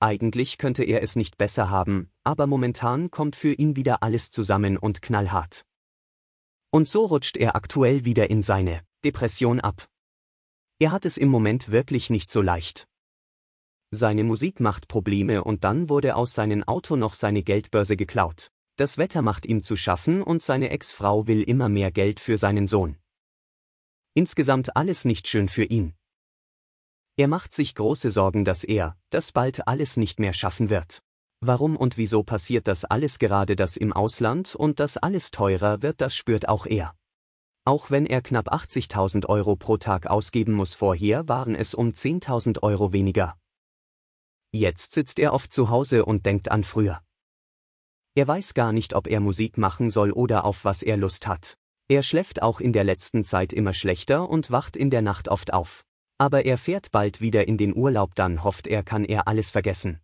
Eigentlich könnte er es nicht besser haben, aber momentan kommt für ihn wieder alles zusammen und knallhart. Und so rutscht er aktuell wieder in seine Depression ab. Er hat es im Moment wirklich nicht so leicht. Seine Musik macht Probleme und dann wurde aus seinem Auto noch seine Geldbörse geklaut. Das Wetter macht ihm zu schaffen und seine Ex-Frau will immer mehr Geld für seinen Sohn. Insgesamt alles nicht schön für ihn. Er macht sich große Sorgen, dass er, das bald alles nicht mehr schaffen wird. Warum und wieso passiert das alles gerade das im Ausland und dass alles teurer wird, das spürt auch er. Auch wenn er knapp 80.000 Euro pro Tag ausgeben muss, vorher waren es um 10.000 Euro weniger. Jetzt sitzt er oft zu Hause und denkt an früher. Er weiß gar nicht, ob er Musik machen soll oder auf was er Lust hat. Er schläft auch in der letzten Zeit immer schlechter und wacht in der Nacht oft auf aber er fährt bald wieder in den Urlaub, dann hofft er, kann er alles vergessen.